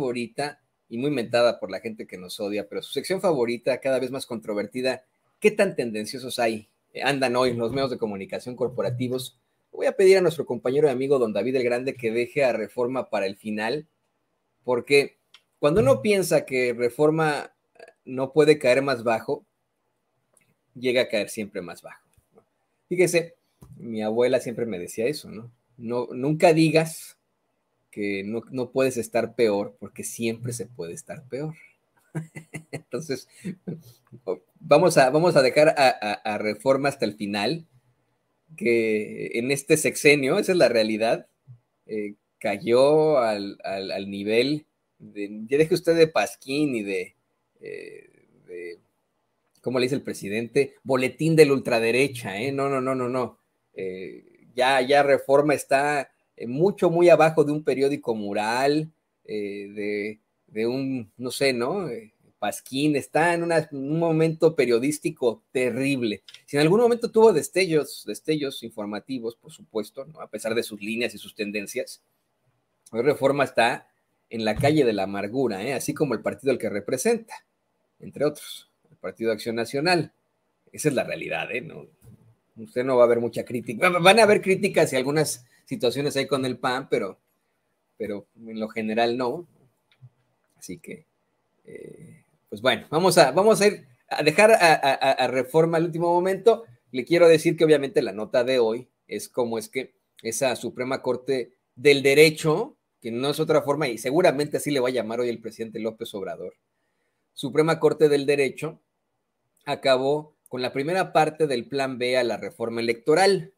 favorita, y muy mentada por la gente que nos odia, pero su sección favorita, cada vez más controvertida, ¿qué tan tendenciosos hay? Eh, andan hoy los medios de comunicación corporativos. Voy a pedir a nuestro compañero y amigo don David el Grande que deje a Reforma para el final, porque cuando uno piensa que Reforma eh, no puede caer más bajo, llega a caer siempre más bajo. Fíjese, mi abuela siempre me decía eso, ¿no? no nunca digas que no, puedes estar peor porque siempre se puede estar peor. Entonces, vamos a, vamos a dejar a, reforma hasta el final, que en este sexenio, esa es la realidad, eh, cayó al, al, nivel de, ya deje usted de Pasquín y eh, de, ¿cómo le dice el presidente? Boletín de la ultraderecha, ¿eh? No, no, no, no, no. Eh, ya, ya reforma está eh, mucho muy abajo de un periódico mural, eh, de, un, no sé, ¿no? Eh, Pasquín, está en un momento periodístico terrible. Si en algún momento tuvo destellos, destellos informativos, por supuesto, a pesar de sus líneas y sus tendencias, hoy Reforma está en la calle de la amargura, así como el partido al que representa, entre otros, el Partido Acción Nacional. Esa es la realidad, ¿eh? No, usted no va a ver mucha crítica. Van a haber críticas y algunas situaciones ahí con el PAN, pero, pero en lo general no. Así que, eh, pues bueno, vamos a, vamos a ir a dejar a, reforma al último momento. Le quiero decir que obviamente la nota de hoy es como es que esa Suprema Corte del Derecho, que no es otra forma, y seguramente así le va a llamar hoy el presidente López Obrador, Suprema Corte del Derecho acabó con la primera parte del plan B a la reforma electoral.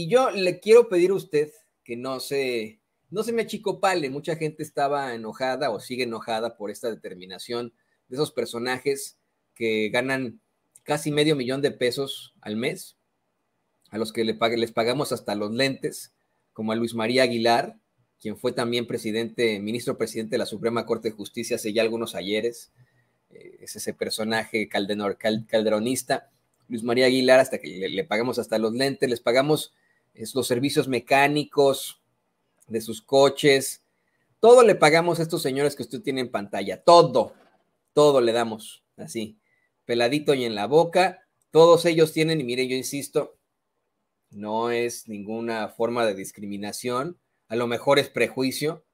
Y yo le quiero pedir a usted que no se, no se me achicopale. Mucha gente estaba enojada o sigue enojada por esta determinación de esos personajes que ganan casi medio millón de pesos al mes, a los que les pagamos hasta los lentes, como a Luis María Aguilar, quien fue también presidente, ministro presidente de la Suprema Corte de Justicia hace ya algunos ayeres. Eh, es ese personaje calderonista. Luis María Aguilar, hasta que le, le, pagamos hasta los lentes, les pagamos es los servicios mecánicos de sus coches. Todo le pagamos a estos señores que usted tiene en pantalla. Todo, todo le damos así, peladito y en la boca. Todos ellos tienen, y mire, yo insisto, no es ninguna forma de discriminación, a lo mejor es prejuicio,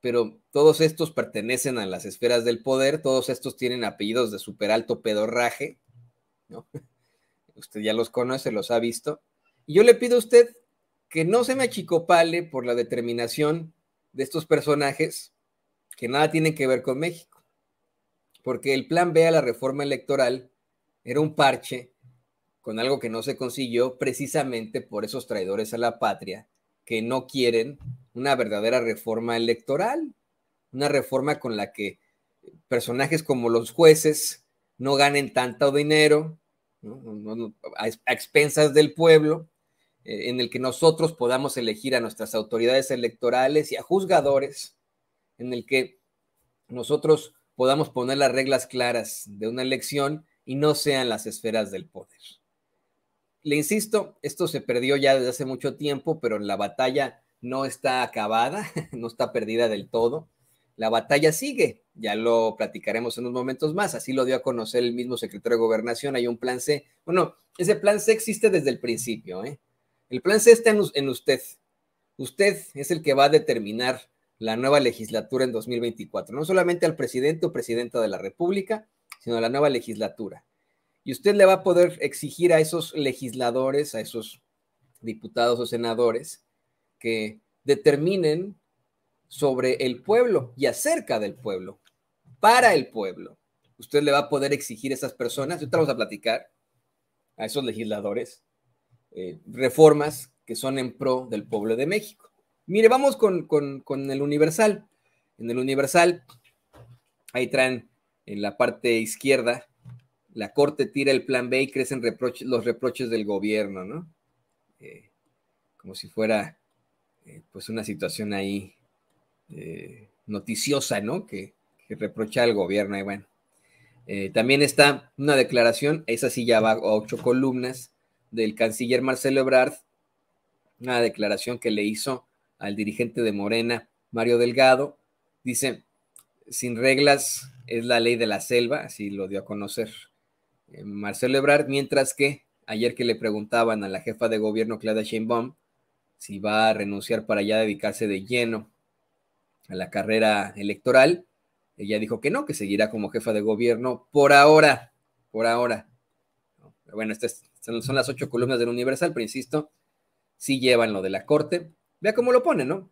pero todos estos pertenecen a las esferas del poder, todos estos tienen apellidos de super alto pedorraje, ¿no? Usted ya los conoce, los ha visto. Y yo le pido a usted que no se me achicopale por la determinación de estos personajes que nada tienen que ver con México. Porque el plan B a la reforma electoral era un parche con algo que no se consiguió precisamente por esos traidores a la patria que no quieren una verdadera reforma electoral, una reforma con la que personajes como los jueces no ganen tanto dinero a expensas del pueblo eh, en el que nosotros podamos elegir a nuestras autoridades electorales y a juzgadores, en el que nosotros podamos poner las reglas claras de una elección y no sean las esferas del poder. Le insisto, esto se perdió ya desde hace mucho tiempo, pero la batalla no está acabada, no está perdida del todo. La batalla sigue, ya lo platicaremos en unos momentos más, así lo dio a conocer el mismo secretario de Gobernación, hay un plan C. Bueno, ese plan C existe desde el principio, ¿eh? El plan C está en, usted. Usted es el que va a determinar la nueva legislatura en 2024, no solamente al presidente o presidenta de la República, sino a la nueva legislatura. Y usted le va a poder exigir a esos legisladores, a esos diputados o senadores, que determinen sobre el pueblo y acerca del pueblo, para el pueblo. Usted le va a poder exigir a esas personas, ahorita vamos a platicar a esos legisladores, eh, reformas que son en pro del pueblo de México. Mire, vamos con, con, el Universal. En el Universal, ahí traen en la parte izquierda, la Corte tira el plan B y crecen los reproches del gobierno, ¿no? Eh, como si fuera eh, pues una situación ahí noticiosa, ¿no? Que, reprocha al gobierno. Y bueno, también está una declaración, esa sí ya va a ocho columnas, del canciller Marcelo Ebrard, una declaración que le hizo al dirigente de Morena, Mario Delgado, dice, sin reglas es la ley de la selva, así lo dio a conocer eh, Marcelo Ebrard, mientras que ayer que le preguntaban a la jefa de gobierno Claudia Sheinbaum si va a renunciar para ya dedicarse de lleno a la carrera electoral, ella dijo que no, que seguirá como jefa de gobierno por ahora, por ahora. bueno, esta es son, las ocho columnas del Universal, pero insisto, sí llevan lo de la corte. Vea cómo lo pone, ¿no?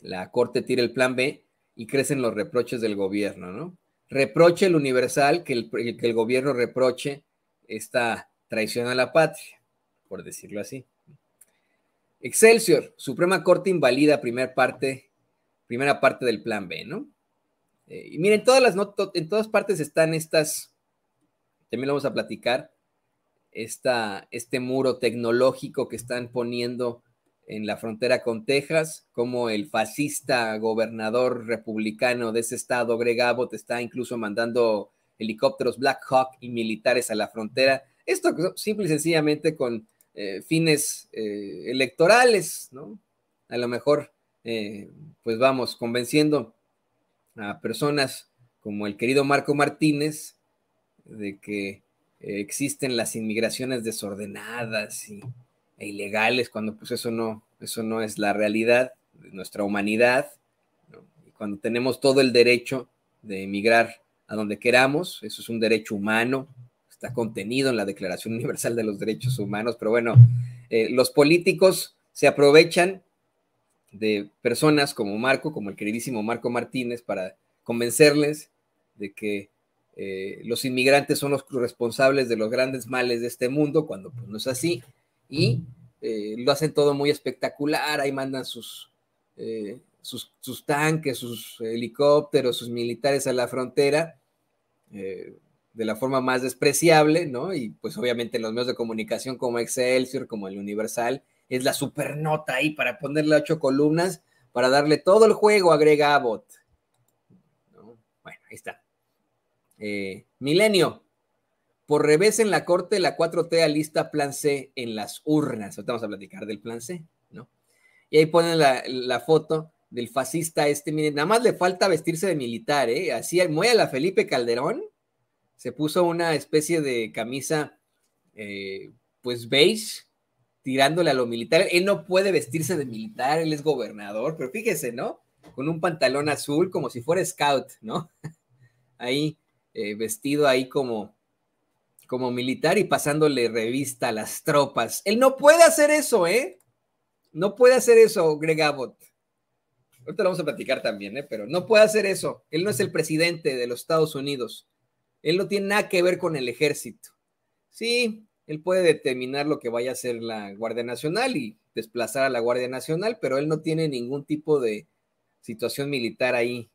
La corte tira el plan B y crecen los reproches del gobierno, ¿no? Reproche el Universal que el, gobierno reproche esta traición a la patria, por decirlo así. Excelsior, Suprema Corte invalida primera parte, primera parte del plan B, ¿no? Eh, y miren, todas las, en todas partes están estas, también lo vamos a platicar, esta, este muro tecnológico que están poniendo en la frontera con Texas, como el fascista gobernador republicano de ese estado, Greg Abbott, está incluso mandando helicópteros Black Hawk y militares a la frontera. Esto simple y sencillamente con eh, fines eh, electorales, ¿no? A lo mejor, eh, pues vamos, convenciendo a personas como el querido Marco Martínez de que eh, existen las inmigraciones desordenadas y, e ilegales, cuando pues eso no, eso no es la realidad de nuestra humanidad, cuando tenemos todo el derecho de emigrar a donde queramos, eso es un derecho humano, está contenido en la Declaración Universal de los Derechos Humanos, pero bueno, eh, los políticos se aprovechan de personas como Marco, como el queridísimo Marco Martínez, para convencerles de que eh, los inmigrantes son los responsables de los grandes males de este mundo, cuando pues, no es así, y eh, lo hacen todo muy espectacular, ahí mandan eh, sus, sus, tanques, sus helicópteros, sus militares a la frontera, de la forma más despreciable, ¿no? Y pues obviamente los medios de comunicación como Excelsior, como el Universal, es la supernota ahí para ponerle ocho columnas, para darle todo el juego, agrega Abbott. Bueno, ahí está. Eh, milenio, por revés en la corte, la 4T alista plan C en las urnas. estamos a platicar del plan C, ¿no? Y ahí ponen la, foto del fascista este. Miren, nada más le falta vestirse de militar, ¿eh? Así, muy a la Felipe Calderón. Se puso una especie de camisa, eh, pues beige, tirándole a lo militar. Él no puede vestirse de militar, él es gobernador, pero fíjese, ¿no? Con un pantalón azul, como si fuera scout, ¿no? Ahí eh, vestido ahí como, como militar y pasándole revista a las tropas. Él no puede hacer eso, ¿eh? No puede hacer eso, Greg Abbott. Ahorita lo vamos a platicar también, ¿eh? Pero no puede hacer eso. Él no es el presidente de los Estados Unidos. Él no tiene nada que ver con el ejército. Sí, él puede determinar lo que vaya a hacer la Guardia Nacional y desplazar a la Guardia Nacional, pero él no tiene ningún tipo de situación militar ahí,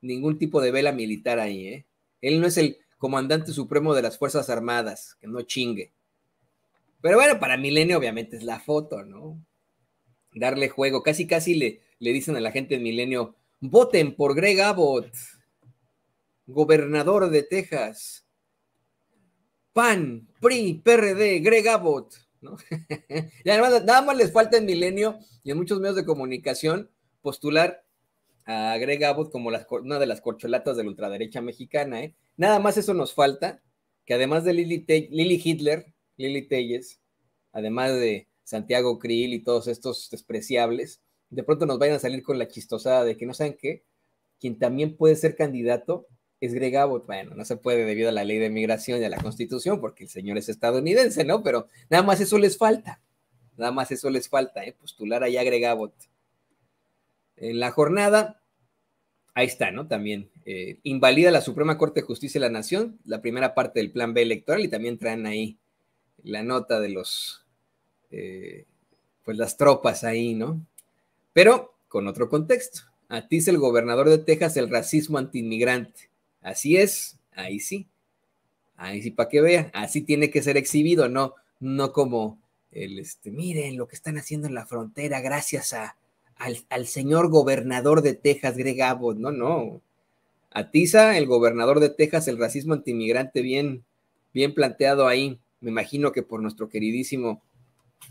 ningún tipo de vela militar ahí, ¿eh? Él no es el comandante supremo de las Fuerzas Armadas, que no chingue. Pero bueno, para Milenio obviamente es la foto, ¿no? Darle juego. Casi, casi le, le dicen a la gente en Milenio, voten por Greg Abbott, gobernador de Texas. PAN, PRI, PRD, Greg Abbott. ¿no? y además, nada más les falta en Milenio y en muchos medios de comunicación postular a Greg Abbott como una de las corcholatas de la ultraderecha mexicana, ¿eh? Nada más eso nos falta, que además de Lili, Hitler, Lili Telles, además de Santiago Krill y todos estos despreciables, de pronto nos vayan a salir con la chistosada de que no saben qué, quien también puede ser candidato es Greg Abbott. Bueno, no se puede debido a la ley de migración y a la constitución, porque el señor es estadounidense, ¿no? Pero nada más eso les falta, nada más eso les falta, ¿eh? postular allá a Greg Abbott. En la jornada, ahí está, ¿no? También eh, invalida la Suprema Corte de Justicia de la Nación, la primera parte del plan B electoral, y también traen ahí la nota de los, eh, pues las tropas ahí, ¿no? Pero con otro contexto. es el gobernador de Texas el racismo antiinmigrante. Así es, ahí sí. Ahí sí, para que vea. Así tiene que ser exhibido, no, no como el, este, miren lo que están haciendo en la frontera gracias a, al, señor gobernador de Texas, Greg Abbott. No, no. Atiza, el gobernador de Texas, el racismo antimigrante bien, bien planteado ahí. Me imagino que por nuestro queridísimo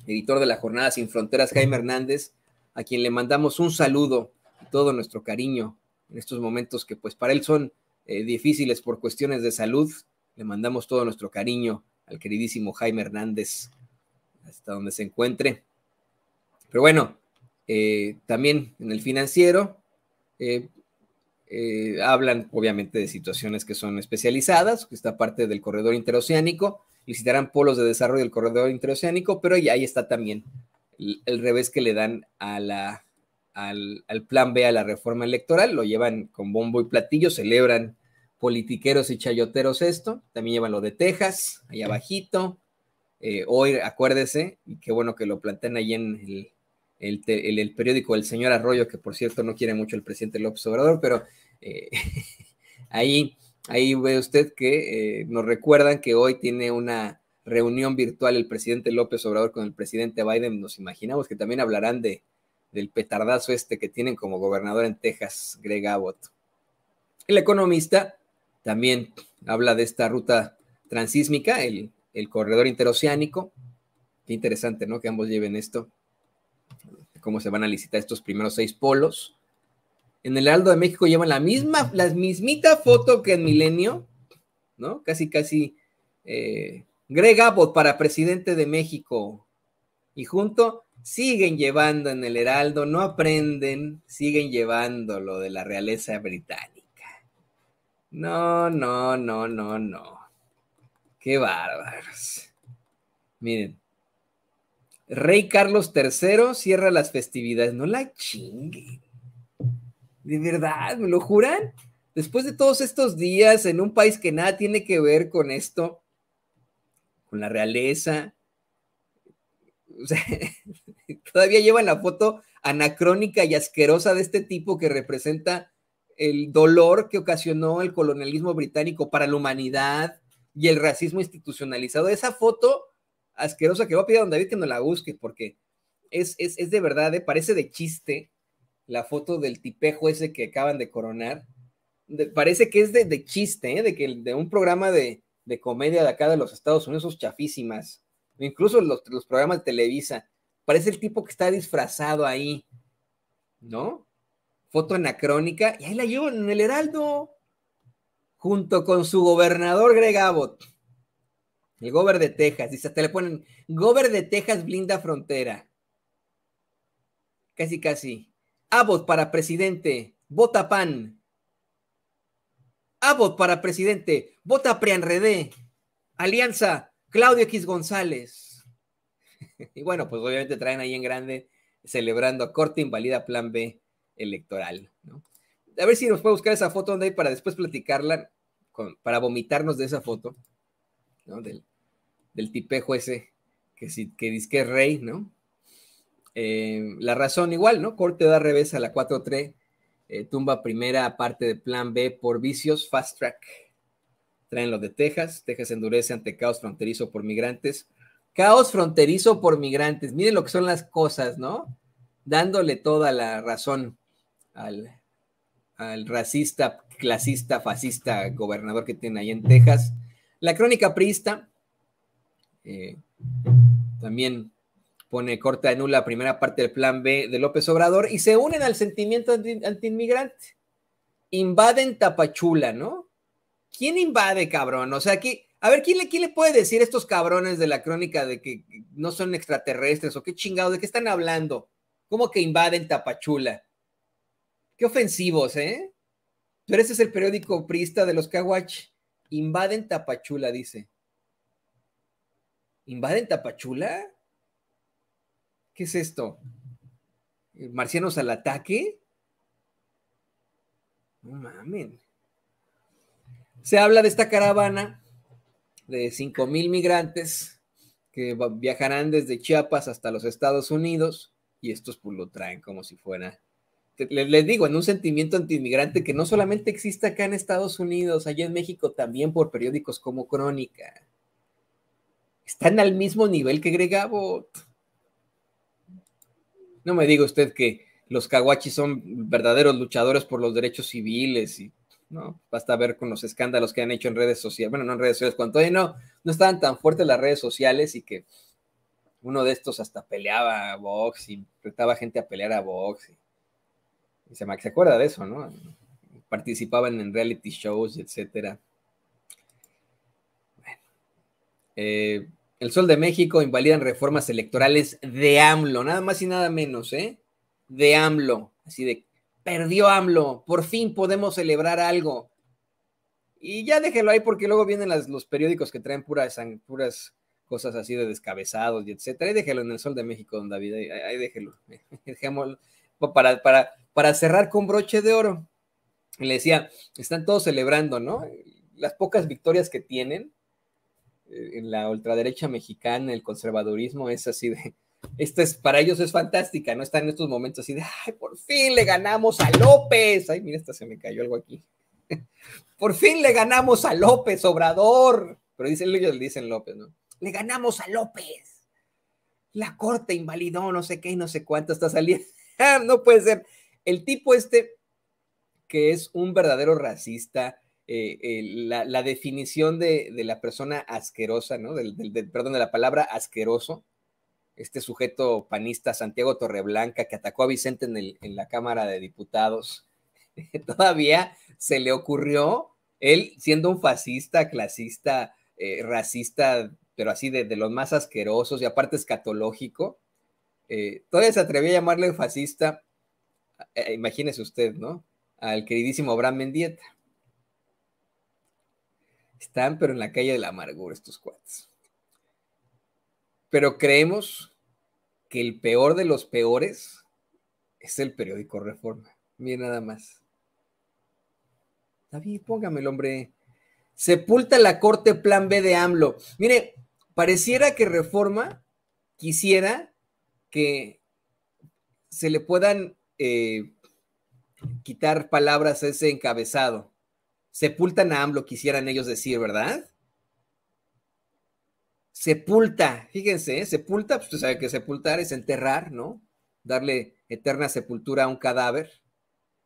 editor de la Jornada Sin Fronteras, Jaime Hernández, a quien le mandamos un saludo y todo nuestro cariño en estos momentos que pues para él son eh, difíciles por cuestiones de salud. Le mandamos todo nuestro cariño al queridísimo Jaime Hernández, hasta donde se encuentre. Pero bueno, eh, también en el financiero eh, eh, hablan obviamente de situaciones que son especializadas, que está parte del corredor interoceánico, licitarán polos de desarrollo del corredor interoceánico, pero ahí está también el, revés que le dan a la, al, plan B, a la reforma electoral, lo llevan con bombo y platillo, celebran politiqueros y chayoteros esto, también llevan lo de Texas, allá abajito, hoy acuérdese, y qué bueno que lo plantean ahí en el, el, periódico El Señor Arroyo, que por cierto no quiere mucho el presidente López Obrador, pero eh, ahí, ahí ve usted que eh, nos recuerdan que hoy tiene una reunión virtual el presidente López Obrador con el presidente Biden. Nos imaginamos que también hablarán de, del petardazo este que tienen como gobernador en Texas, Greg Abbott. El economista también habla de esta ruta transísmica, el, el corredor interoceánico. Qué interesante, ¿no? Que ambos lleven esto cómo se van a licitar estos primeros seis polos. En el Heraldo de México llevan la misma, la mismita foto que en Milenio, ¿no? Casi, casi eh, Greg Abbott para presidente de México. Y junto siguen llevando en el Heraldo, no aprenden, siguen llevando lo de la realeza británica. No, no, no, no, no. Qué bárbaros. Miren, Rey Carlos III cierra las festividades. No la chingue. De verdad, ¿me lo juran? Después de todos estos días en un país que nada tiene que ver con esto, con la realeza, todavía llevan la foto anacrónica y asquerosa de este tipo que representa el dolor que ocasionó el colonialismo británico para la humanidad y el racismo institucionalizado. Esa foto asquerosa que va a pedir a don David que no la busque, porque es, de verdad, ¿eh? parece de chiste la foto del tipejo ese que acaban de coronar. parece que es de, chiste, ¿eh? de, que, de un programa de, comedia de acá de los Estados Unidos, son chafísimas. Incluso los, los programas de Televisa. Parece el tipo que está disfrazado ahí, ¿no? Foto anacrónica, y ahí la llevo en el Heraldo, junto con su gobernador Greg Abbott. El gober de Texas. Dice, te le ponen, gober de Texas blinda frontera. Casi, casi. Abbott para presidente. Vota PAN. Abbott para presidente. Vota preanredé. Alianza. Claudio X González. y bueno, pues obviamente traen ahí en grande celebrando a corte invalida plan B electoral. A ver si nos puede buscar esa foto donde hay para después platicarla, para vomitarnos de esa foto, del tipejo ese que, dice que es rey, ¿no? Eh, la razón igual, ¿no? Corte da revés a la 4-3, eh, tumba primera parte de plan B por vicios, fast track. Traen lo de Texas, Texas endurece ante caos fronterizo por migrantes. Caos fronterizo por migrantes, miren lo que son las cosas, ¿no? Dándole toda la razón al, al racista, clasista, fascista gobernador que tiene ahí en Texas. La crónica priista, eh, también pone corta de nula la primera parte del plan B de López Obrador y se unen al sentimiento antiinmigrante. Invaden Tapachula, ¿no? ¿Quién invade, cabrón? O sea, aquí, a ver, ¿quién le, le puede decir a estos cabrones de la crónica de que no son extraterrestres o qué chingado de qué están hablando? ¿Cómo que invaden Tapachula? Qué ofensivos, ¿eh? Pero ese es el periódico priista de los Caguach. Invaden Tapachula, dice. ¿Invaden Tapachula? ¿Qué es esto? ¿Marcianos al ataque? No mamen. Se habla de esta caravana de 5 mil migrantes que viajarán desde Chiapas hasta los Estados Unidos y estos pues lo traen como si fuera les, digo, en un sentimiento antiinmigrante que no solamente existe acá en Estados Unidos, allá en México también por periódicos como Crónica están al mismo nivel que Greg Abbott. No me diga usted que los kawachis son verdaderos luchadores por los derechos civiles y no, basta ver con los escándalos que han hecho en redes sociales, bueno, no en redes sociales, cuando no, no estaban tan fuertes las redes sociales y que uno de estos hasta peleaba a box y retaba gente a pelear a box. Y, se, se acuerda de eso, ¿no? Participaban en reality shows, etcétera. Eh, el Sol de México invalidan reformas electorales de AMLO, nada más y nada menos, ¿eh? De AMLO. Así de, perdió AMLO, por fin podemos celebrar algo. Y ya déjelo ahí porque luego vienen los periódicos que traen puras, puras cosas así de descabezados y etcétera. Y déjelo en el Sol de México, don David, ahí, déjelo. para, para, para cerrar con broche de oro. Le decía, están todos celebrando, ¿no? Las pocas victorias que tienen, eh, en la ultraderecha mexicana, el conservadurismo es así de, esto es, para ellos es fantástica, ¿no? Están en estos momentos así de, ay, por fin le ganamos a López. Ay, mira, esta se me cayó algo aquí. por fin le ganamos a López, Obrador. Pero dicen, ellos dicen López, ¿no? Le ganamos a López. La corte invalidó, no sé qué no sé cuánto está saliendo. no puede ser. El tipo este, que es un verdadero racista, eh, eh, la, definición de, la persona asquerosa, ¿no? Del, perdón, de la palabra asqueroso, este sujeto panista Santiago Torreblanca que atacó a Vicente en, la Cámara de Diputados, todavía se le ocurrió, él siendo un fascista, clasista, eh, racista, pero así de, de, los más asquerosos y aparte escatológico, todavía se atrevió a llamarle fascista, imagínese usted, ¿no? Al queridísimo Abraham Mendieta. Están, pero en la calle de la amargura estos cuates. Pero creemos que el peor de los peores es el periódico Reforma. mire nada más. David, póngame el hombre. Sepulta la corte plan B de AMLO. Mire, pareciera que Reforma quisiera que se le puedan eh, quitar palabras a ese encabezado. Sepultan a AMLO, quisieran ellos decir, ¿verdad? Sepulta, fíjense, ¿eh? sepulta, pues usted sabe que sepultar es enterrar, ¿no? Darle eterna sepultura a un cadáver.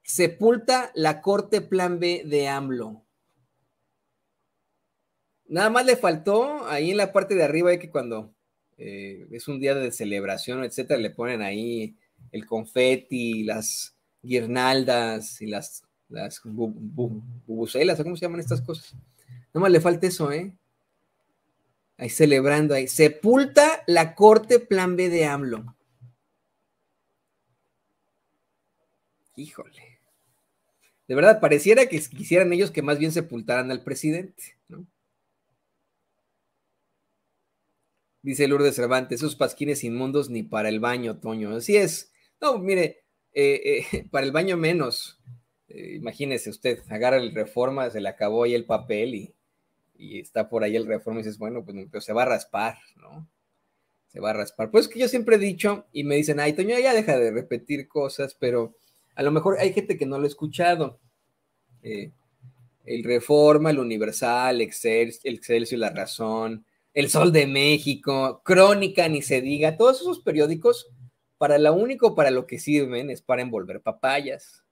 Sepulta la corte plan B de AMLO. Nada más le faltó ahí en la parte de arriba, hay que cuando eh, es un día de celebración, etcétera, le ponen ahí el confeti, las guirnaldas y las las ¿cómo se llaman estas cosas? Nomás le falta eso, ¿eh? Ahí celebrando, ahí. Sepulta la corte plan B de AMLO. Híjole. De verdad, pareciera que quisieran ellos que más bien sepultaran al presidente, ¿no? Dice Lourdes Cervantes, esos pasquines inmundos ni para el baño, Toño. Así es. No, mire, eh, eh, para el baño menos. Eh, imagínese usted, agarra el reforma, se le acabó ahí el papel y, está por ahí el reforma y dices, bueno, pues se va a raspar, ¿no? Se va a raspar. Pues es que yo siempre he dicho y me dicen, ay, Toño, ya deja de repetir cosas, pero a lo mejor hay gente que no lo ha escuchado. Eh, el Reforma, el Universal, El y La Razón, El Sol de México, Crónica, ni se diga, todos esos periódicos, para lo único para lo que sirven es para envolver papayas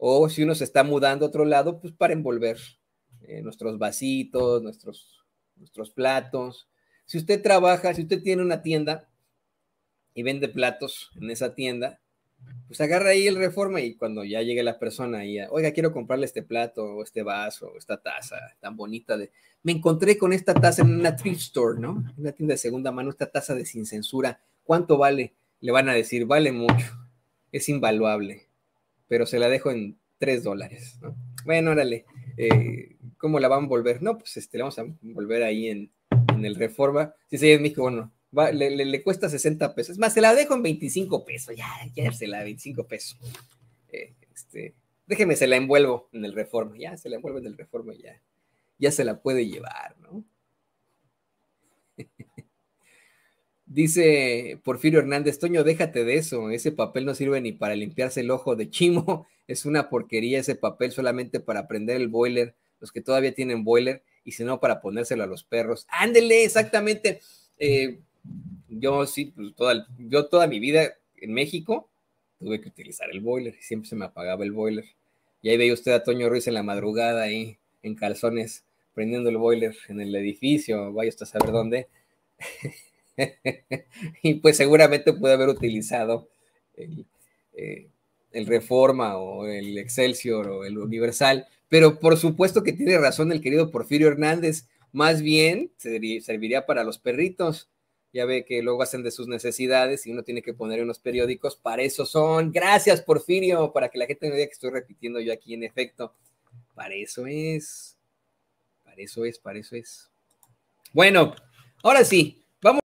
o si uno se está mudando a otro lado, pues para envolver eh, nuestros vasitos, nuestros, nuestros platos. Si usted trabaja, si usted tiene una tienda y vende platos en esa tienda, pues agarra ahí el reforma y cuando ya llegue la persona y, oiga, quiero comprarle este plato o este vaso o esta taza tan bonita de... Me encontré con esta taza en una thrift store, ¿no? una tienda de segunda mano, esta taza de sin censura. ¿Cuánto vale? Le van a decir, vale mucho, es invaluable pero se la dejo en 3 dólares, ¿no? Bueno, órale, eh, ¿cómo la van a volver? No, pues este, la vamos a volver ahí en, el Reforma. Si sí, se sí, en bueno, le, cuesta 60 pesos. Es más, se la dejo en 25 pesos, ya, ya se la 25 pesos. Eh, este, déjeme, se la envuelvo en el Reforma, ya, se la envuelvo en el Reforma, ya, ya se la puede llevar, ¿no? Dice Porfirio Hernández, Toño, déjate de eso, ese papel no sirve ni para limpiarse el ojo de chimo, es una porquería ese papel solamente para prender el boiler, los que todavía tienen boiler, y si no, para ponérselo a los perros. Ándele, exactamente. Eh, yo sí, pues, toda, yo toda mi vida en México tuve que utilizar el boiler, y siempre se me apagaba el boiler. Y ahí veía usted a Toño Ruiz en la madrugada ahí, en calzones, prendiendo el boiler en el edificio, vaya hasta saber dónde. y pues seguramente puede haber utilizado eh, el, Reforma o el Excelsior o el Universal, pero por supuesto que tiene razón el querido Porfirio Hernández, más bien serviría para los perritos. Ya ve que luego hacen de sus necesidades y uno tiene que poner unos periódicos, para eso son. Gracias, Porfirio, para que la gente no diga que estoy repitiendo yo aquí en efecto. Para eso es. Para eso es, para eso es. Bueno, ahora sí, vamos